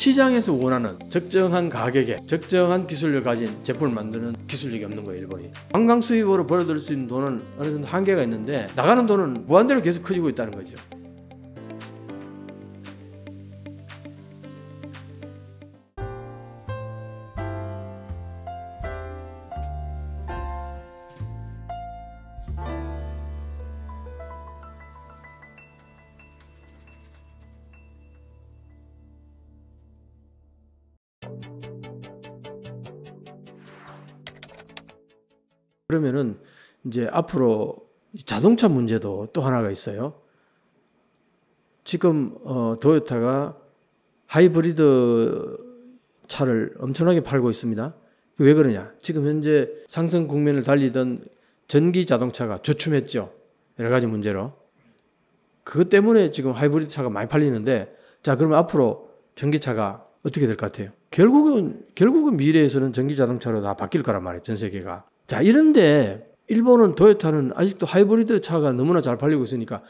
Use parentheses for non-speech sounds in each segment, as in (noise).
시장에서 원하는 적정한 가격에 적정한 기술을 가진 제품을 만드는 기술력이 없는 거예요 일본이 관광 수입으로 벌어들일 수 있는 돈은 어느 정도 한계가 있는데 나가는 돈은 무한대로 계속 커지고 있다는 거죠 이제 앞으로 자동차 문제도 또 하나가 있어요. 지금 어, 도요타가 하이브리드 차를 엄청나게 팔고 있습니다. 왜 그러냐? 지금 현재 상승 국면을 달리던 전기 자동차가 주춤했죠. 여러 가지 문제로. 그것 때문에 지금 하이브리드 차가 많이 팔리는데 자, 그러면 앞으로 전기차가 어떻게 될 것 같아요? 결국은 결국은 미래에서는 전기 자동차로 다 바뀔 거란 말이에요. 전 세계가. 자, 이런데 일본은 도요타는 아직도 하이브리드 차가 너무나 잘 팔리고 있으니까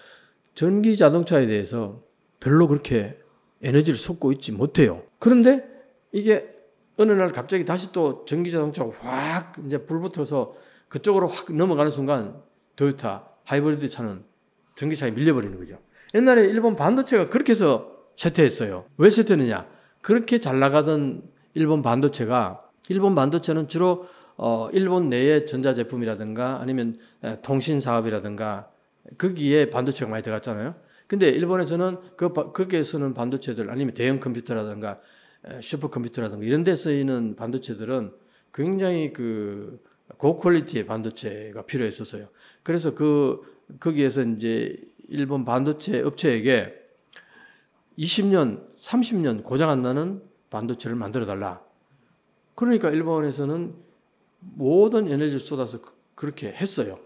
전기 자동차에 대해서 별로 그렇게 에너지를 쏟고 있지 못해요. 그런데 이게 어느 날 갑자기 다시 또 전기 자동차가 확 이제 불 붙어서 그쪽으로 확 넘어가는 순간 도요타 하이브리드 차는 전기차에 밀려버리는 거죠. 옛날에 일본 반도체가 그렇게 해서 쇠퇴했어요. 왜 쇠퇴느냐? 그렇게 잘 나가던 일본 반도체가 일본 반도체는 주로 어, 일본 내에 전자제품이라든가 아니면 통신 사업이라든가 거기에 반도체가 많이 들어갔잖아요. 근데 일본에서는 그 거기에서는 반도체들 아니면 대형 컴퓨터라든가 슈퍼컴퓨터라든가 이런 데 쓰이는 반도체들은 굉장히 그 고퀄리티의 반도체가 필요했었어요. 그래서 그 거기에서 이제 일본 반도체 업체에게 20년, 30년 고장 안 나는 반도체를 만들어 달라. 그러니까 일본에서는 모든 에너지를 쏟아서 그, 그렇게 했어요.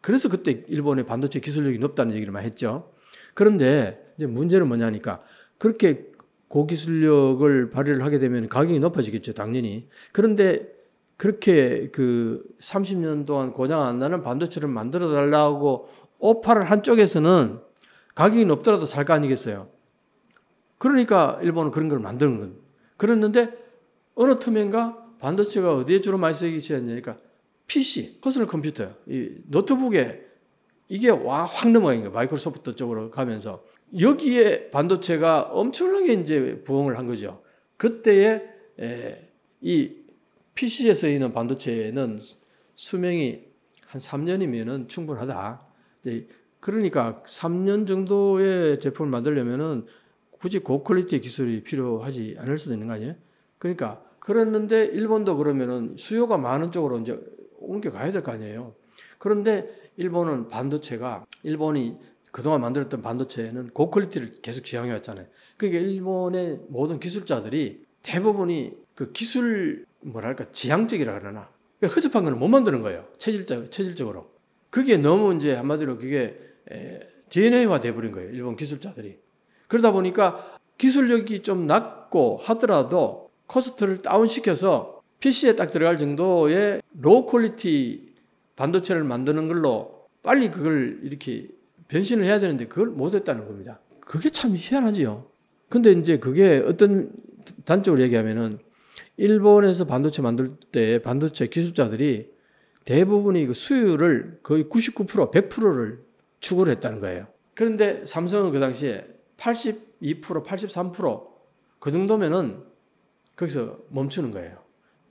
그래서 그때 일본의 반도체 기술력이 높다는 얘기를 많이 했죠. 그런데 이제 문제는 뭐냐니까 그렇게 고기술력을 발휘를 하게 되면 가격이 높아지겠죠, 당연히. 그런데 그렇게 그 30년 동안 고장 안 나는 반도체를 만들어 달라고 오파를 한쪽에서는 가격이 높더라도 살 거 아니겠어요. 그러니까 일본은 그런 걸 만드는 건. 그랬는데 어느 틈엔가 반도체가 어디에 주로 많이 쓰이지않냐니까 PC, 퍼스널 컴퓨터, 이 노트북에 이게 와 확 넘어간 거 마이크로소프트 쪽으로 가면서 여기에 반도체가 엄청나게 이제 부흥을 한 거죠. 그때에 에, 이 PC에 쓰이는 반도체는 수명이 한 3년이면은 충분하다. 이제 그러니까 3년 정도의 제품을 만들려면은 굳이 고퀄리티 기술이 필요하지 않을 수도 있는 거 아니에요? 그러니까 그랬는데 일본도 그러면은 수요가 많은 쪽으로 이제 옮겨가야 될 거 아니에요. 그런데 일본은 반도체가 일본이 그동안 만들었던 반도체는 에 고퀄리티를 계속 지향해 왔잖아요. 그게 그러니까 일본의 모든 기술자들이 대부분이 그 기술 뭐랄까 지향적이라 그러나 그러니 허접한 거는 못 만드는 거예요. 체질적 체질적으로 그게 너무 이제 한마디로 그게 DNA화 돼버린 거예요. 일본 기술자들이 그러다 보니까 기술력이 좀 낮고 하더라도 코스트를 다운시켜서 PC에 딱 들어갈 정도의 로우 퀄리티 반도체를 만드는 걸로 빨리 그걸 이렇게 변신을 해야 되는데 그걸 못했다는 겁니다. 그게 참 희한하지요. 근데 이제 그게 어떤 단적으로 얘기하면은 일본에서 반도체 만들 때 반도체 기술자들이 대부분이 그 수율을 거의 99% 100%를 추구를 했다는 거예요. 그런데 삼성은 그 당시에 82% 83%그 정도면은 거기서 멈추는 거예요.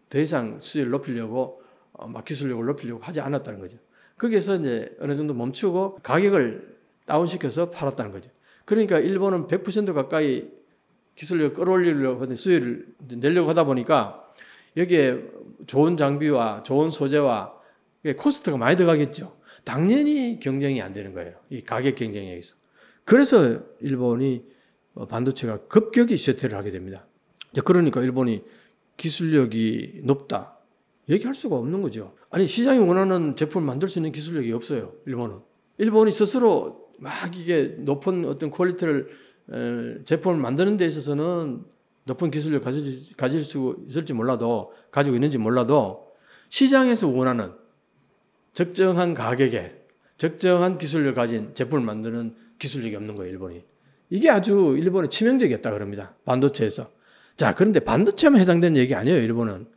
더 이상 수위를 높이려고 어, 막 기술력을 높이려고 하지 않았다는 거죠. 거기서 이제 어느 정도 멈추고 가격을 다운시켜서 팔았다는 거죠. 그러니까 일본은 100% 가까이 기술력을 끌어올리려고 수위를 내려고 하다 보니까 여기에 좋은 장비와 좋은 소재와 코스트가 많이 들어가겠죠. 당연히 경쟁이 안 되는 거예요. 이 가격 경쟁에 의해서. 그래서 일본이 반도체가 급격히 쇠퇴를 하게 됩니다. 그러니까 일본이 기술력이 높다. 얘기할 수가 없는 거죠. 아니, 시장이 원하는 제품을 만들 수 있는 기술력이 없어요. 일본은. 일본이 스스로 막 이게 높은 어떤 퀄리티를, 에, 제품을 만드는 데 있어서는 높은 기술력 가질, 가질 수 있을지 몰라도, 가지고 있는지 몰라도, 시장에서 원하는 적정한 가격에 적정한 기술을 가진 제품을 만드는 기술력이 없는 거예요, 일본이. 이게 아주 일본의 치명적이었다 그럽니다. 반도체에서. 자, 그런데 반도체만 해당되는 얘기 아니에요, 일본은.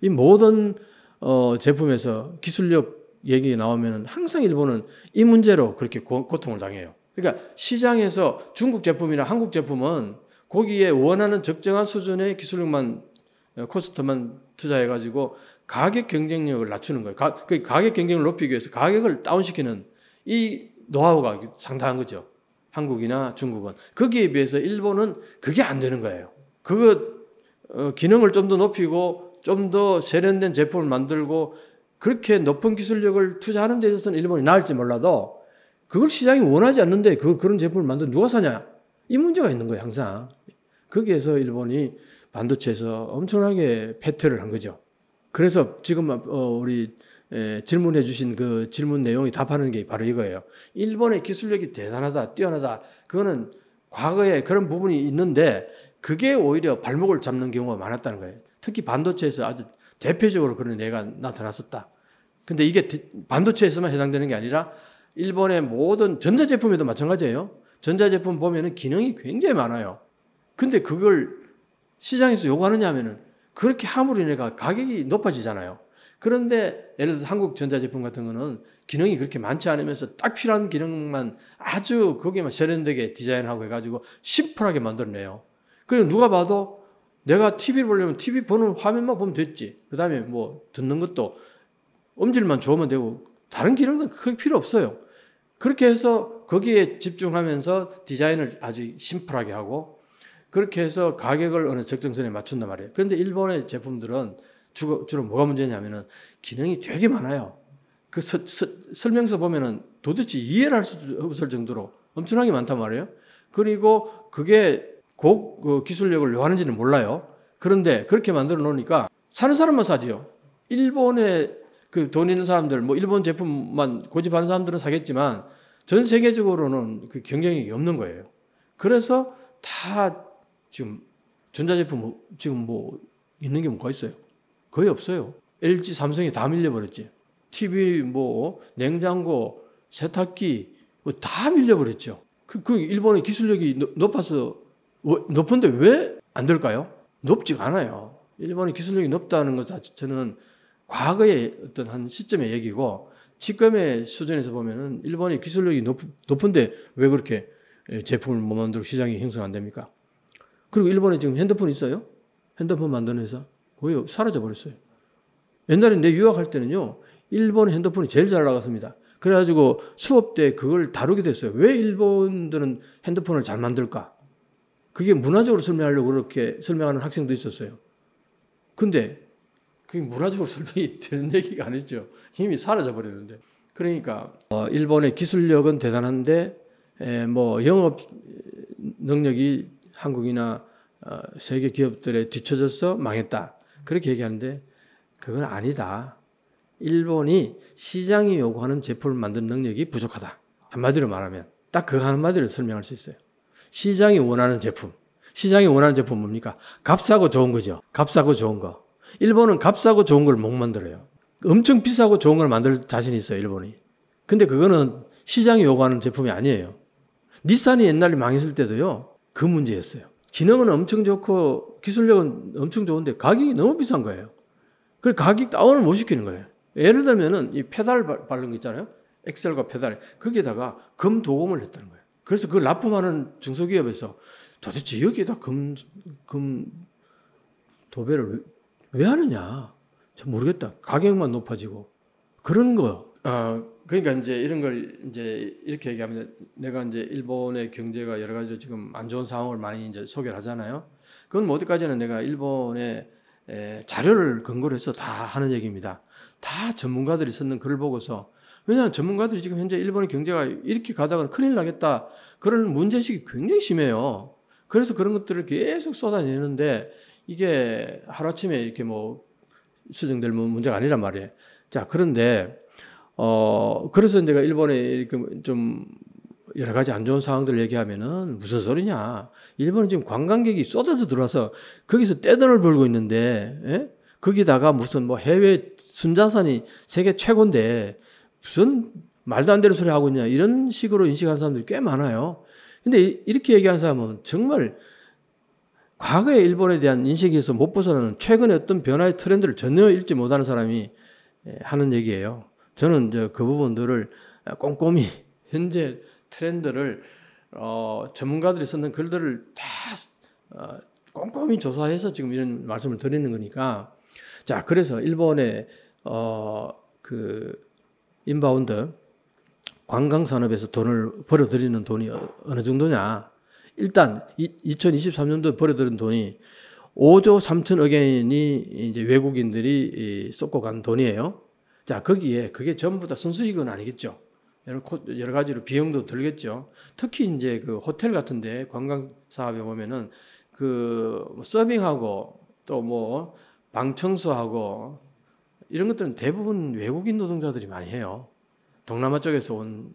이 모든 어, 제품에서 기술력 얘기 나오면 항상 일본은 이 문제로 그렇게 고, 고통을 당해요. 그러니까 시장에서 중국 제품이나 한국 제품은 거기에 원하는 적정한 수준의 기술력만 어, 코스터만 투자해가지고 가격 경쟁력을 낮추는 거예요. 가, 그 가격 경쟁을 높이기 위해서 가격을 다운시키는 이 노하우가 상당한 거죠. 한국이나 중국은 거기에 비해서 일본은 그게 안 되는 거예요. 그 어, 기능을 좀 더 높이고 좀 더 세련된 제품을 만들고 그렇게 높은 기술력을 투자하는 데 있어서는 일본이 나을지 몰라도 그걸 시장이 원하지 않는데 그 그런 제품을 만든 누가 사냐? 이 문제가 있는 거예요, 항상. 거기에서 일본이 반도체에서 엄청나게 패퇴를 한 거죠. 그래서 지금 어, 우리 질문해 주신 그 질문 내용이 답하는 게 바로 이거예요. 일본의 기술력이 대단하다, 뛰어나다. 그거는 과거에 그런 부분이 있는데 그게 오히려 발목을 잡는 경우가 많았다는 거예요. 특히 반도체에서 아주 대표적으로 그런 애가 나타났었다. 근데 이게 반도체에서만 해당되는 게 아니라 일본의 모든 전자제품에도 마찬가지예요. 전자제품 보면은 기능이 굉장히 많아요. 근데 그걸 시장에서 요구하느냐 하면은 그렇게 함으로 인해가 가격이 높아지잖아요. 그런데 예를 들어서 한국 전자제품 같은 거는 기능이 그렇게 많지 않으면서 딱 필요한 기능만 아주 거기에만 세련되게 디자인하고 해가지고 심플하게 만들어내요. 그래 누가 봐도 내가 TV를 보려면 TV 보는 화면만 보면 됐지. 그 다음에 뭐 듣는 것도 음질만 좋으면 되고 다른 기능은 크게 필요 없어요. 그렇게 해서 거기에 집중하면서 디자인을 아주 심플하게 하고 그렇게 해서 가격을 어느 적정선에 맞춘단 말이에요. 그런데 일본의 제품들은 주로, 주로 뭐가 문제냐면은 기능이 되게 많아요. 그 서, 서, 설명서 보면은 도대체 이해를 할 수 없을 정도로 엄청나게 많단 말이에요. 그리고 그게 곡 그 기술력을 요 하는지는 몰라요. 그런데 그렇게 만들어 놓으니까 사는 사람만 사지요. 일본에 그 돈 있는 사람들, 뭐 일본 제품만 고집하는 사람들은 사겠지만 전 세계적으로는 그 경쟁력이 없는 거예요. 그래서 다 지금 전자제품 지금 뭐 있는 게 뭐가 있어요? 거의 없어요. LG, 삼성이 다 밀려버렸지. TV, 뭐 냉장고, 세탁기 뭐 다 밀려버렸죠. 그, 그 일본의 기술력이 높아서 뭐, 높은데 왜 안 될까요? 높지가 않아요. 일본의 기술력이 높다는 것 자체는 과거의 어떤 한 시점의 얘기고 지금의 수준에서 보면은 일본의 기술력이 높, 높은데 왜 그렇게 예, 제품을 못 만들고 시장이 형성 안 됩니까? 그리고 일본에 지금 핸드폰 있어요? 핸드폰 만드는 회사? 거의 사라져 버렸어요. 옛날에 내 유학할 때는요, 일본 핸드폰이 제일 잘 나갔습니다. 그래가지고 수업 때 그걸 다루게 됐어요. 왜 일본들은 핸드폰을 잘 만들까? 그게 문화적으로 설명하려고 그렇게 설명하는 학생도 있었어요. 근데 그게 문화적으로 (laughs) 설명이 되는 얘기가 아니죠. 힘이 사라져 버리는데. 그러니까 어, 일본의 기술력은 대단한데 뭐 영업 능력이 한국이나 어, 세계 기업들에 뒤쳐져서 망했다. 그렇게 얘기하는데 그건 아니다. 일본이 시장이 요구하는 제품을 만드는 능력이 부족하다. 한마디로 말하면 딱 그 한마디로 설명할 수 있어요. 시장이 원하는 제품. 시장이 원하는 제품 뭡니까? 값싸고 좋은 거죠. 값싸고 좋은 거. 일본은 값싸고 좋은 걸 못 만들어요. 엄청 비싸고 좋은 걸 만들 자신 있어요, 일본이. 근데 그거는 시장이 요구하는 제품이 아니에요. 닛산이 옛날에 망했을 때도요, 그 문제였어요. 기능은 엄청 좋고 기술력은 엄청 좋은데 가격이 너무 비싼 거예요. 그래서 가격 다운을 못 시키는 거예요. 예를 들면은 이 페달 바른 거 있잖아요. 엑셀과 페달. 거기에다가 금 도금을 했다는 거예요. 그래서 그걸 납품하는 중소기업에서 도대체 여기에다 금, 금, 도배를 왜, 왜 하느냐. 잘 모르겠다. 가격만 높아지고. 그런 거. 어, 그러니까 이제 이런 걸 이제 이렇게 얘기하면 내가 이제 일본의 경제가 여러 가지로 지금 안 좋은 상황을 많이 이제 소개를 하잖아요. 그건 뭐 어디까지는 내가 일본의 자료를 근거로 해서 다 하는 얘기입니다. 다 전문가들이 쓰는 글을 보고서 왜냐하면 전문가들이 지금 현재 일본의 경제가 이렇게 가다가는 큰일 나겠다. 그런 문제식이 굉장히 심해요. 그래서 그런 것들을 계속 쏟아내는데 이게 하루아침에 이렇게 뭐 수정될 문제가 아니란 말이에요. 자, 그런데, 어, 그래서 내가 일본에 이렇게 좀 여러 가지 안 좋은 상황들을 얘기하면은 무슨 소리냐. 일본은 지금 관광객이 쏟아져 들어와서 거기서 떼돈을 벌고 있는데, 예? 거기다가 무슨 뭐 해외 순자산이 세계 최고인데 무슨 말도 안 되는 소리 하고 있냐 이런 식으로 인식하는 사람들이 꽤 많아요. 근데 이렇게 얘기한 사람은 정말 과거의 일본에 대한 인식에서 못 벗어나는 최근의 어떤 변화의 트렌드를 전혀 읽지 못하는 사람이 예, 하는 얘기예요. 저는 이제 그 부분들을 꼼꼼히 (laughs) 현재 트렌드를 어, 전문가들이 쓰는 글들을 다 어, 꼼꼼히 조사해서 지금 이런 말씀을 드리는 거니까 자 그래서 일본의 어, 그 인바운드 관광 산업에서 돈을 벌어들이는 돈이 어느 정도냐? 일단 2023년도에 벌어들인 돈이 5조 3천억엔이 이제 외국인들이 쏟고 간 돈이에요. 자, 거기에 그게 전부 다 순수익은 아니겠죠. 여러, 여러 가지로 비용도 들겠죠. 특히 이제 그 호텔 같은데 관광 사업에 보면은 그 뭐 서빙하고 또 뭐 방 청소하고 이런 것들은 대부분 외국인 노동자들이 많이 해요. 동남아 쪽에서 온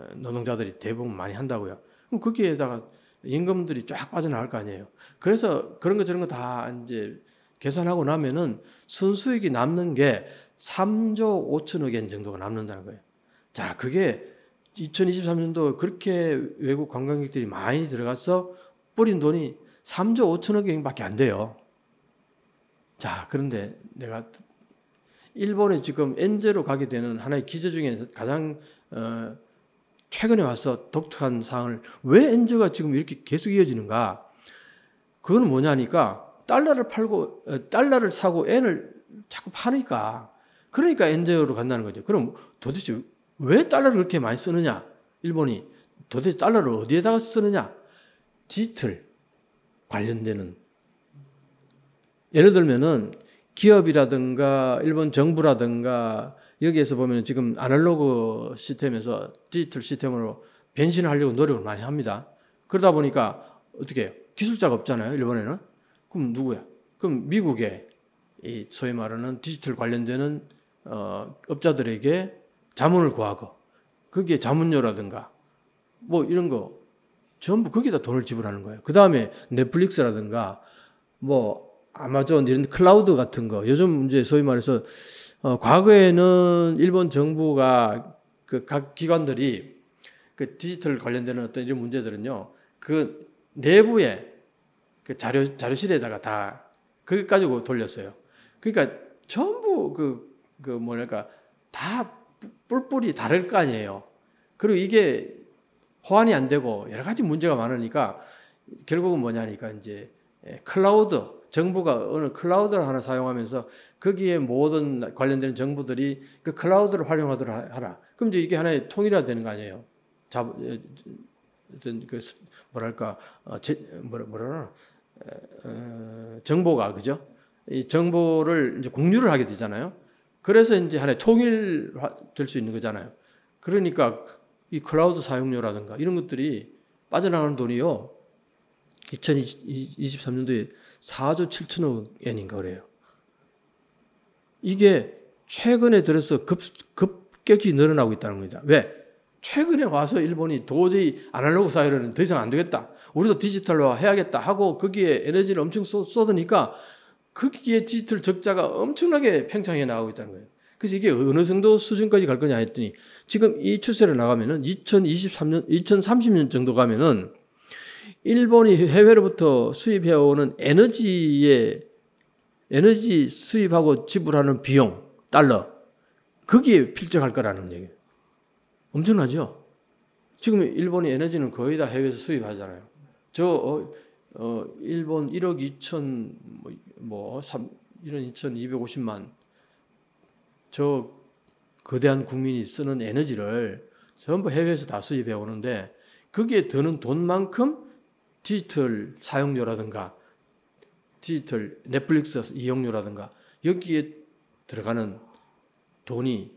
어, 노동자들이 대부분 많이 한다고요. 그럼 거기에다가 임금들이 쫙 빠져나갈 거 아니에요. 그래서 그런 거 저런 거 다 이제 계산하고 나면은 순수익이 남는 게 3조 5천억 엔 정도가 남는다는 거예요. 자, 그게 2023년도 그렇게 외국 관광객들이 많이 들어가서 뿌린 돈이 3조 5천억 엔밖에 안 돼요. 자, 그런데 내가 일본에 지금 엔제로 가게 되는 하나의 기제 중에 가장 어, 최근에 와서 독특한 사항을 왜 엔제가 지금 이렇게 계속 이어지는가? 그건 뭐냐니까 달러를 팔고 어, 달러를 사고 엔을 자꾸 파니까 그러니까 엔제로 간다는 거죠. 그럼 도대체 왜 달러를 그렇게 많이 쓰느냐? 일본이 도대체 달러를 어디에다가 쓰느냐? 디지털 관련되는 예를 들면은 기업이라든가 일본 정부라든가 여기에서 보면 지금 아날로그 시스템에서 디지털 시스템으로 변신하려고 을 노력을 많이 합니다. 그러다 보니까 어떻게 해요? 기술자가 없잖아요, 일본에는. 그럼 누구야? 그럼 미국에이 소위 말하는 디지털 관련되는 어, 업자들에게 자문을 구하고 거기에 자문료라든가 뭐 이런 거 전부 거기다 돈을 지불하는 거예요. 그 다음에 넷플릭스라든가 뭐 아마존 이런 클라우드 같은 거 요즘 이제 소위 말해서 어, 과거에는 일본 정부가 그 각 기관들이 그 디지털 관련되 어떤 이런 문제들은요 그 내부에 그 자료 자료실에다가 다 그게 가지고 돌렸어요. 그러니까 전부 그그 그 뭐랄까 다 뿔뿔이 다를 거 아니에요. 그리고 이게 호환이 안 되고 여러 가지 문제가 많으니까 결국은 뭐냐니까 이제 예, 클라우드 정부가 어느 클라우드를 하나 사용하면서 거기에 모든 관련된 정부들이 그 클라우드를 활용하도록 하라. 그럼 이제 이게 하나의 통일화 되는 거 아니에요? 자, 어떤 그 뭐랄까 어, 제, 뭐라 뭐라 어, 정보가 그죠? 이 정보를 이제 공유를 하게 되잖아요. 그래서 이제 하나의 통일화 될 수 있는 거잖아요. 그러니까 이 클라우드 사용료라든가 이런 것들이 빠져나가는 돈이요. 2023년도에 4조 7천억 엔인가 그래요. 이게 최근에 들어서 급, 급격히 늘어나고 있다는 겁니다. 왜? 최근에 와서 일본이 도저히 아날로그 사회로는 더 이상 안 되겠다. 우리도 디지털화 해야겠다 하고 거기에 에너지를 엄청 쏟으니까 거기에 디지털 적자가 엄청나게 팽창해 나가고 있다는 거예요. 그래서 이게 어느 정도 수준까지 갈 거냐 했더니 지금 이 추세를 나가면은 2023년, 2030년 정도 가면은 일본이 해외로부터 수입해오는 에너지에 에너지 수입하고 지불하는 비용 달러 거기에 필적할 거라는 얘기예요. 엄청나죠? 지금 일본이 에너지는 거의 다 해외에서 수입하잖아요. 저 어, 어, 일본 1억 2천 뭐, 3, 1억 2,250만 천저 거대한 국민이 쓰는 에너지를 전부 해외에서 다 수입해 오는데 거기에 드는 돈만큼 디지털 사용료라든가 디지털 넷플릭스 이용료라든가 여기에 들어가는 돈이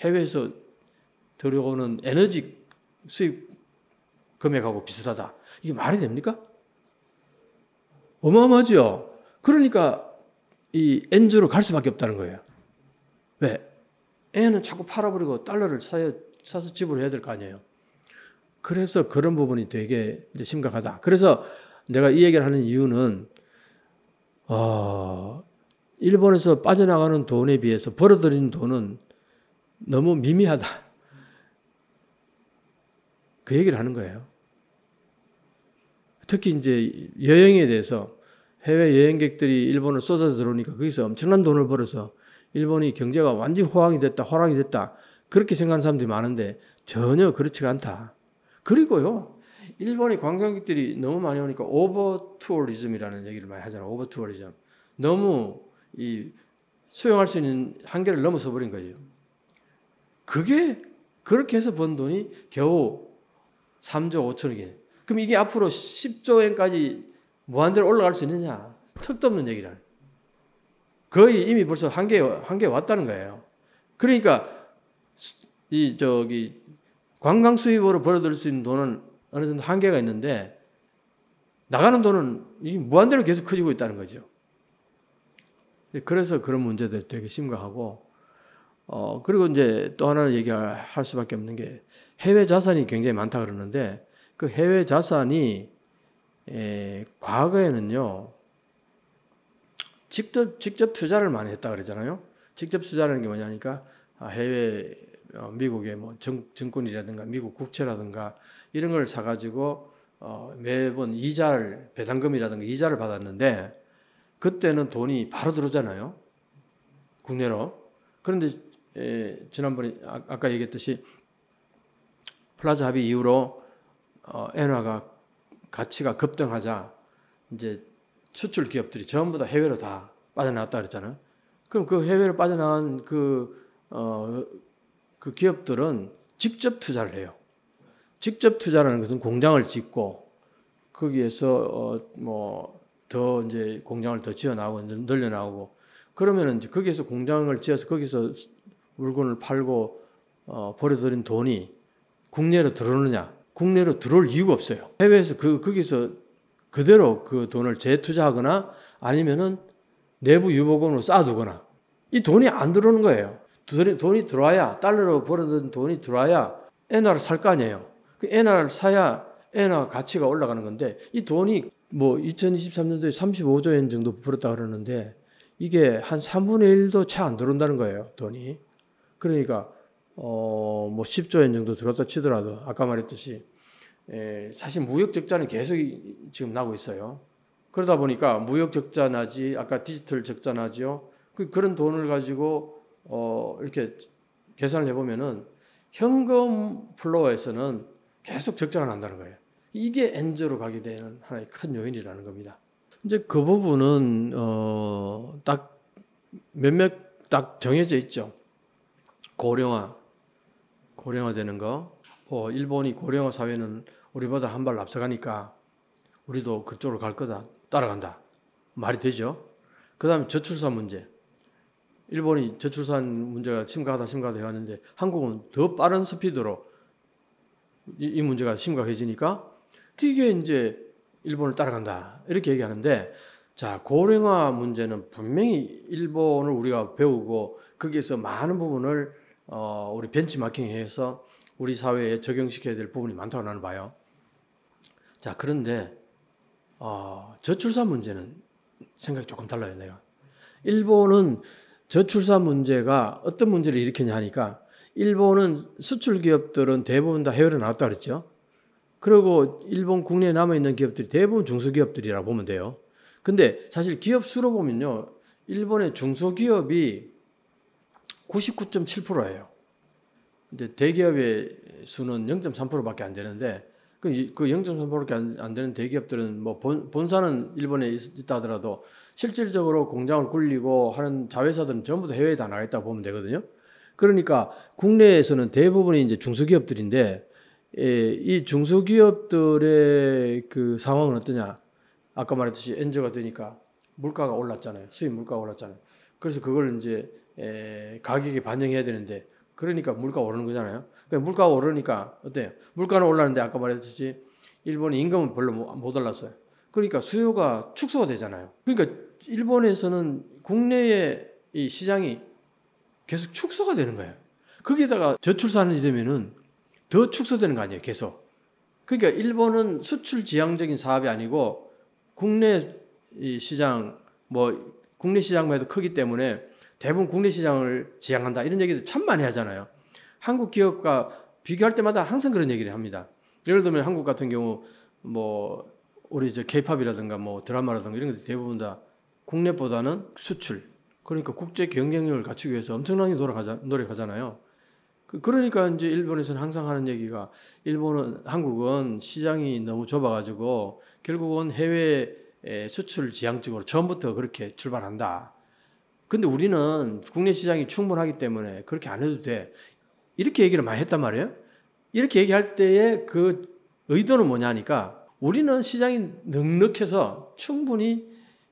해외에서 들어오는 에너지 수입 금액하고 비슷하다. 이게 말이 됩니까? 어마어마하죠. 그러니까 이 엔주로 갈 수밖에 없다는 거예요. 왜? 엔은 자꾸 팔아버리고 달러를 사야, 사서 지불해야 될 거 아니에요. 그래서 그런 부분이 되게 심각하다. 그래서 내가 이 얘기를 하는 이유는 어, 일본에서 빠져나가는 돈에 비해서 벌어들인 돈은 너무 미미하다. 그 얘기를 하는 거예요. 특히 이제 여행에 대해서 해외 여행객들이 일본을 쏟아져 들어오니까 거기서 엄청난 돈을 벌어서 일본이 경제가 완전히 호황이 됐다, 호랑이 됐다. 그렇게 생각하는 사람들이 많은데 전혀 그렇지가 않다. 그리고요. 일본의 관광객들이 너무 많이 오니까 오버 투어리즘이라는 얘기를 많이 하잖아요. 오버 투어리즘. 너무 이 수용할 수 있는 한계를 넘어서 버린 거예요. 그게 그렇게 해서 번 돈이 겨우 3조 5천억이에요. 그럼 이게 앞으로 10조 엔까지 무한대로 올라갈 수 있느냐? 턱도 없는 얘기라. 거의 이미 벌써 한계 한계 왔다는 거예요. 그러니까 이 저기 관광 수입으로 벌어들일 수 있는 돈은 어느 정도 한계가 있는데 나가는 돈은 무한대로 계속 커지고 있다는 거죠. 그래서 그런 문제들 되게 심각하고 어 그리고 이제 또 하나 를 얘기할 수밖에 없는 게 해외 자산이 굉장히 많다 그러는데 그 해외 자산이 에, 과거에는요 직접 직접 투자를 많이 했다 그러잖아요. 직접 투자라는 게 뭐냐니까 아, 해외 어, 미국의 뭐 정, 정권이라든가 미국 국채라든가 이런 걸 사가지고 어, 매번 이자를 배당금이라든가 이자를 받았는데 그때는 돈이 바로 들어오잖아요. 국내로. 그런데 에, 지난번에 아, 까 얘기했듯이 플라자 합의 이후로 어, 엔화가 가치가 급등하자 이제 수출 기업들이 전부 다 해외로 다 빠져나왔다 그랬잖아요. 그럼 그 해외로 빠져나간 그 어, 그 기업들은 직접 투자를 해요. 직접 투자라는 것은 공장을 짓고 거기에서 어뭐더 이제 공장을 더 지어 나고 늘려 나오고 그러면은 이제 거기에서 공장을 지어서 거기서 물건을 팔고 어 버려들인 돈이 국내로 들어오느냐? 국내로 들어올 이유가 없어요. 해외에서 그 거기서 그대로 그 돈을 재투자하거나 아니면은 내부 유보금으로 쌓아두거나 이 돈이 안 들어오는 거예요. 돈이, 돈이 들어와야 달러로 벌어든 돈이 들어와야 엔화를 살 거 아니에요. 그 엔화를 사야 엔화 가치가 올라가는 건데 이 돈이 뭐 2023년도에 35조 엔 정도 벌었다 그러는데 이게 한 3분의 1도 채 안 들어온다는 거예요, 돈이. 그러니까 어, 뭐 10조 엔 정도 들었다 치더라도 아까 말했듯이 에, 예, 사실 무역 적자는 계속 지금 나고 있어요. 그러다 보니까 무역 적자 나지 아까 디지털 적자 나지요. 그 그런 돈을 가지고 어, 이렇게 계산을 해보면은 현금 플로어에서는 계속 적자가 난다는 거예요. 이게 엔저로 가게 되는 하나의 큰 요인이라는 겁니다. 이제 그 부분은 어, 딱 몇몇 딱 정해져 있죠. 고령화, 고령화되는 거. 뭐 일본이 고령화 사회는 우리보다 한 발 앞서가니까 우리도 그쪽으로 갈 거다, 따라간다. 말이 되죠. 그다음에 저출산 문제. 일본이 저출산 문제가 심각하다 심각하다 해왔는데 한국은 더 빠른 스피드로 이, 이 문제가 심각해지니까 이게 이제 일본을 따라간다 이렇게 얘기하는데 자 고령화 문제는 분명히 일본을 우리가 배우고 거기에서 많은 부분을 어, 우리 벤치마킹해서 우리 사회에 적용시켜야 될 부분이 많다고 나는 봐요. 자 그런데 어, 저출산 문제는 생각이 조금 달라요 내가. 일본은 저출산 문제가 어떤 문제를 일으키냐 하니까 일본은 수출 기업들은 대부분 다 해외로 나왔다 그랬죠. 그리고 일본 국내에 남아 있는 기업들이 대부분 중소기업들이라고 보면 돼요. 근데 사실 기업 수로 보면요. 일본의 중소기업이 99.7%예요. 근데 대기업의 수는 0.3%밖에 안 되는데 그 0.3%밖에 그 안, 되는 대기업들은 뭐 본, 본사는 일본에 있다 하더라도 실질적으로 공장을 굴리고 하는 자회사들은 전부 다 해외에 다 나가 있다고 보면 되거든요. 그러니까 국내에서는 대부분이 이제 중소기업들인데 예, 이 중소기업들의 그 상황은 어떠냐? 아까 말했듯이 엔저가 되니까 물가가 올랐잖아요. 수입 물가가 올랐잖아요. 그래서 그걸 이제 에, 예, 가격에 반영해야 되는데 그러니까 물가 오르는 거잖아요. 그러니까 물가 오르니까 어때요? 물가는 올랐는데 아까 말했듯이 일본 임금은 별로 못 올랐어요. 그러니까 수요가 축소가 되잖아요. 그러니까 일본에서는 국내의 이 시장이 계속 축소가 되는 거예요. 거기다가 에 저출산이 되면은 더 축소되는 거 아니에요, 계속. 그러니까 일본은 수출 지향적인 사업이 아니고 국내 시장 뭐 국내 시장만 해도 크기 때문에 대부분 국내 시장을 지향한다 이런 얘기도 참 많이 하잖아요. 한국 기업과 비교할 때마다 항상 그런 얘기를 합니다. 예를 들면 한국 같은 경우 뭐 우리 이제 케이팝이라든가 뭐 드라마라든가 이런 것게 대부분 다 국내보다는 수출 그러니까 국제 경쟁력을 갖추기 위해서 엄청나게 노력하자, 노력하잖아요. 그, 그러니까 이제 일본에서는 항상 하는 얘기가 일본은 한국은 시장이 너무 좁아가지고 결국은 해외 수출 지향적으로 처음부터 그렇게 출발한다. 근데 우리는 국내 시장이 충분하기 때문에 그렇게 안 해도 돼. 이렇게 얘기를 많이 했단 말이에요. 이렇게 얘기할 때의 그 의도는 뭐냐니까 우리는 시장이 넉넉해서 충분히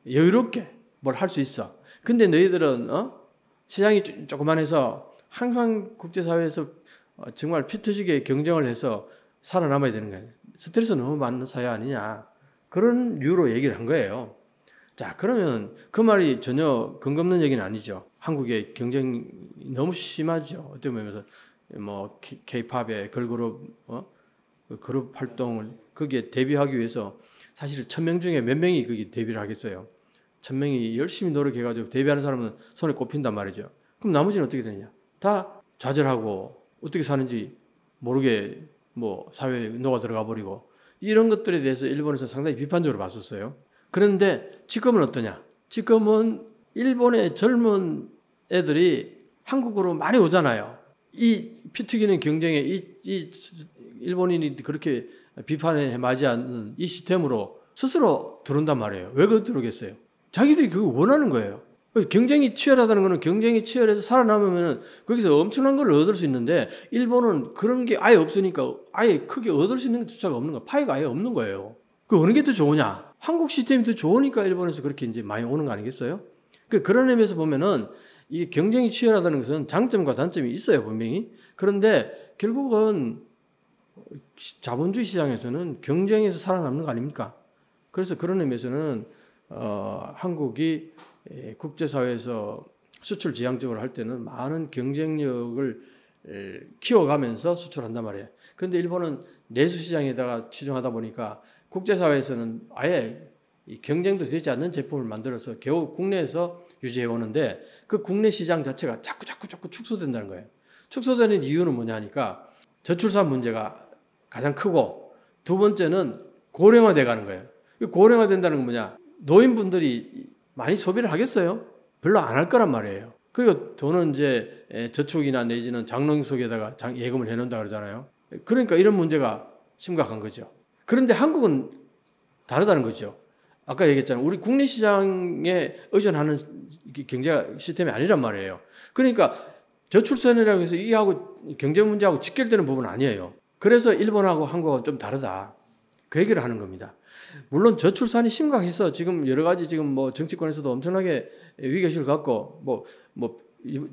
여유롭게 뭘 할 수 있어. 근데 너희들은 어? 시장이 조그만해서 항상 국제사회에서 어, 정말 피터지게 경쟁을 해서 살아남아야 되는 거예요. 스트레스 너무 많은 사회 아니냐. 그런 이유로 얘기를 한 거예요. 자, 그러면 그 말이 전혀 근거 없는 얘기는 아니죠. 한국의 경쟁이 너무 심하죠. 어떻게 보면 뭐 K-팝의 걸그룹 어? 그 그룹 활동을 거기에 대비하기 위해서 사실 천 명 중에 몇 명이 거기 대비를 하겠어요. 천 명이 열심히 노력해가지고 대비하는 사람은 손에 꼽힌단 말이죠. 그럼 나머지는 어떻게 되느냐? 다 좌절하고 어떻게 사는지 모르게 뭐 사회에 녹아 들어가 버리고 이런 것들에 대해서 일본에서 상당히 비판적으로 봤었어요. 그런데 지금은 어떠냐? 지금은 일본의 젊은 애들이 한국으로 많이 오잖아요. 이 피튀기는 경쟁에 이, 이 일본인이 그렇게 비판에 맞지 않는 이 시스템으로 스스로 들어온단 말이에요. 왜 그걸 들어오겠어요? 자기들이 그걸 원하는 거예요. 경쟁이 치열하다는 거는 경쟁이 치열해서 살아남으면 거기서 엄청난 걸 얻을 수 있는데 일본은 그런 게 아예 없으니까 아예 크게 얻을 수 있는 것조차가 없는 거예요. 파이가 아예 없는 거예요. 그 어느 게 더 좋으냐? 한국 시스템이 더 좋으니까 일본에서 그렇게 이제 많이 오는 거 아니겠어요? 그 그런 의미에서 보면은 이 경쟁이 치열하다는 것은 장점과 단점이 있어요 분명히. 그런데 결국은 자본주의 시장에서는 경쟁에서 살아남는 거 아닙니까? 그래서 그런 의미에서는 어, 한국이 예, 국제사회에서 수출 지향적으로 할 때는 많은 경쟁력을 키워가면서 수출한단 말이에요. 그런데 일본은 내수 시장에다가 치중하다 보니까 국제사회에서는 아예 경쟁도 되지 않는 제품을 만들어서 겨우 국내에서 유지해 오는데 그 국내 시장 자체가 자꾸 자꾸 자꾸 축소된다는 거예요. 축소되는 이유는 뭐냐 하니까 저출산 문제가 가장 크고 두 번째는 고령화돼 가는 거예요. 고령화된다는 건 뭐냐? 노인분들이 많이 소비를 하겠어요? 별로 안 할 거란 말이에요. 그리고 돈은 이제 저축이나 내지는 장롱 속에다가 예금을 해놓는다 그러잖아요. 그러니까 이런 문제가 심각한 거죠. 그런데 한국은 다르다는 거죠. 아까 얘기했잖아요. 우리 국내 시장에 의존하는 경제 시스템이 아니란 말이에요. 그러니까 저출산이라고 해서 이하고 경제 문제하고 직결되는 부분은 아니에요. 그래서 일본하고 한국하고 좀 다르다. 그 얘기를 하는 겁니다. 물론 저출산이 심각해서 지금 여러 가지 지금 뭐 정치권에서도 엄청나게 위기의식을 갖고 뭐, 뭐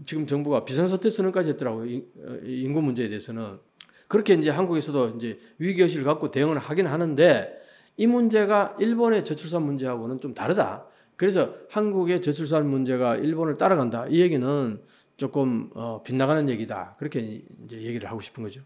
지금 정부가 비상사태 선언까지 했더라고요. 어, 인구 문제에 대해서는. 그렇게 이제 한국에서도 이제 위기의식을 갖고 대응을 하긴 하는데 이 문제가 일본의 저출산 문제하고는 좀 다르다. 그래서 한국의 저출산 문제가 일본을 따라간다. 이 얘기는 조금 어, 빗나가는 얘기다. 그렇게 이제 얘기를 하고 싶은 거죠.